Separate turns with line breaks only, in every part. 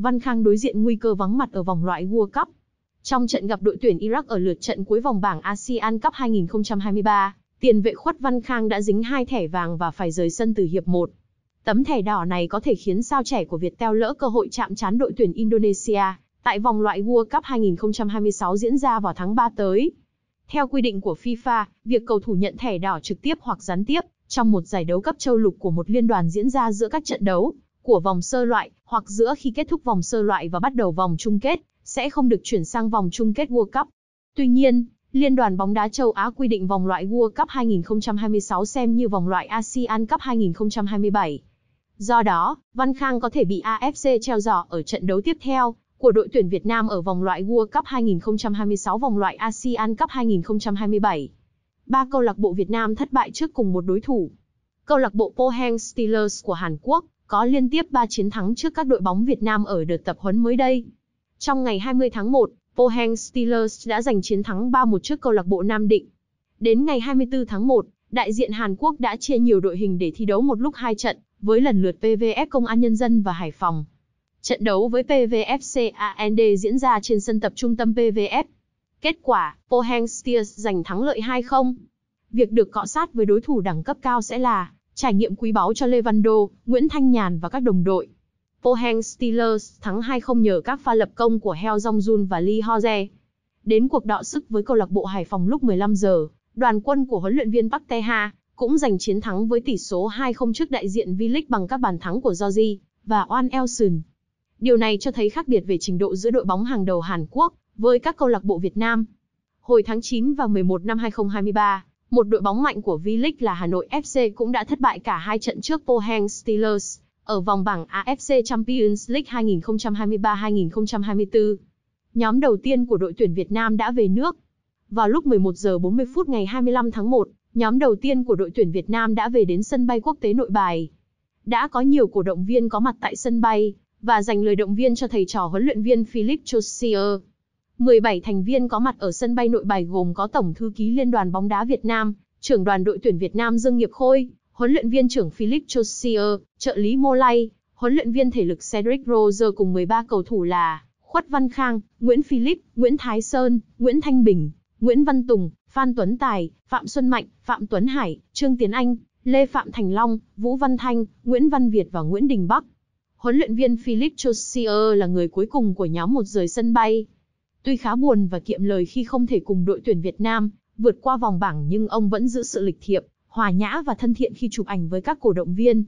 Văn Khang đối diện nguy cơ vắng mặt ở vòng loại World Cup. Trong trận gặp đội tuyển Iraq ở lượt trận cuối vòng bảng ASEAN Cup 2023, tiền vệ khuất Văn Khang đã dính hai thẻ vàng và phải rời sân từ hiệp 1. Tấm thẻ đỏ này có thể khiến sao trẻ của Việt teo lỡ cơ hội chạm trán đội tuyển Indonesia tại vòng loại World Cup 2026 diễn ra vào tháng 3 tới. Theo quy định của FIFA, việc cầu thủ nhận thẻ đỏ trực tiếp hoặc gián tiếp trong một giải đấu cấp châu lục của một liên đoàn diễn ra giữa các trận đấu của vòng sơ loại, hoặc giữa khi kết thúc vòng sơ loại và bắt đầu vòng chung kết, sẽ không được chuyển sang vòng chung kết World Cup. Tuy nhiên, Liên đoàn bóng đá châu Á quy định vòng loại World Cup 2026 xem như vòng loại ASEAN Cup 2027. Do đó, Văn Khang có thể bị AFC treo giò ở trận đấu tiếp theo của đội tuyển Việt Nam ở vòng loại World Cup 2026 vòng loại ASEAN Cup 2027. Ba câu lạc bộ Việt Nam thất bại trước cùng một đối thủ. Câu lạc bộ Pohang Steelers của Hàn Quốc có liên tiếp 3 chiến thắng trước các đội bóng Việt Nam ở đợt tập huấn mới đây. Trong ngày 20 tháng 1, Pohang Steelers đã giành chiến thắng 3-1 trước câu lạc bộ Nam Định. Đến ngày 24 tháng 1, đại diện Hàn Quốc đã chia nhiều đội hình để thi đấu một lúc hai trận, với lần lượt PVF Công an Nhân dân và Hải Phòng. Trận đấu với PVF CAND diễn ra trên sân tập trung tâm PVF. Kết quả, Pohang Steelers giành thắng lợi 2-0. Việc được cọ sát với đối thủ đẳng cấp cao sẽ là Trải nghiệm quý báu cho Levando, Nguyễn Thanh Nhàn và các đồng đội. Pohang Steelers thắng 2-0 nhờ các pha lập công của Heo Jong Jun và Lee Hoje. Đến cuộc đọ sức với câu lạc bộ Hải Phòng lúc 15 giờ, đoàn quân của huấn luyện viên Park tae ha cũng giành chiến thắng với tỷ số 2-0 trước đại diện V-League bằng các bàn thắng của Georgie và Oan Elson. Điều này cho thấy khác biệt về trình độ giữa đội bóng hàng đầu Hàn Quốc với các câu lạc bộ Việt Nam. Hồi tháng 9 và 11 năm 2023, một đội bóng mạnh của V-League là Hà Nội FC cũng đã thất bại cả hai trận trước Pohang Steelers ở vòng bảng AFC Champions League 2023-2024. Nhóm đầu tiên của đội tuyển Việt Nam đã về nước. Vào lúc 11 giờ 40 phút ngày 25 tháng 1, nhóm đầu tiên của đội tuyển Việt Nam đã về đến sân bay quốc tế Nội Bài. Đã có nhiều cổ động viên có mặt tại sân bay và dành lời động viên cho thầy trò huấn luyện viên Philip Chosier 17 thành viên có mặt ở sân bay nội bài gồm có Tổng thư ký Liên đoàn bóng đá Việt Nam, trưởng đoàn đội tuyển Việt Nam Dương Nghiệp Khôi, huấn luyện viên trưởng Philip Chosier, trợ lý Mô Lay, huấn luyện viên thể lực Cedric Roger cùng 13 cầu thủ là Khuất Văn Khang, Nguyễn Philip, Nguyễn Thái Sơn, Nguyễn Thanh Bình, Nguyễn Văn Tùng, Phan Tuấn Tài, Phạm Xuân Mạnh, Phạm Tuấn Hải, Trương Tiến Anh, Lê Phạm Thành Long, Vũ Văn Thanh, Nguyễn Văn Việt và Nguyễn Đình Bắc. Huấn luyện viên Philip Chosier là người cuối cùng của nhóm một rời sân bay, Tuy khá buồn và kiệm lời khi không thể cùng đội tuyển Việt Nam vượt qua vòng bảng nhưng ông vẫn giữ sự lịch thiệp, hòa nhã và thân thiện khi chụp ảnh với các cổ động viên.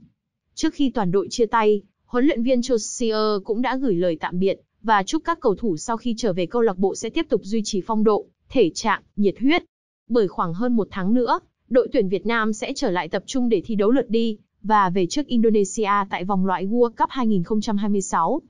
Trước khi toàn đội chia tay, huấn luyện viên Chosier cũng đã gửi lời tạm biệt và chúc các cầu thủ sau khi trở về câu lạc bộ sẽ tiếp tục duy trì phong độ, thể trạng, nhiệt huyết. Bởi khoảng hơn một tháng nữa, đội tuyển Việt Nam sẽ trở lại tập trung để thi đấu lượt đi và về trước Indonesia tại vòng loại World Cup 2026.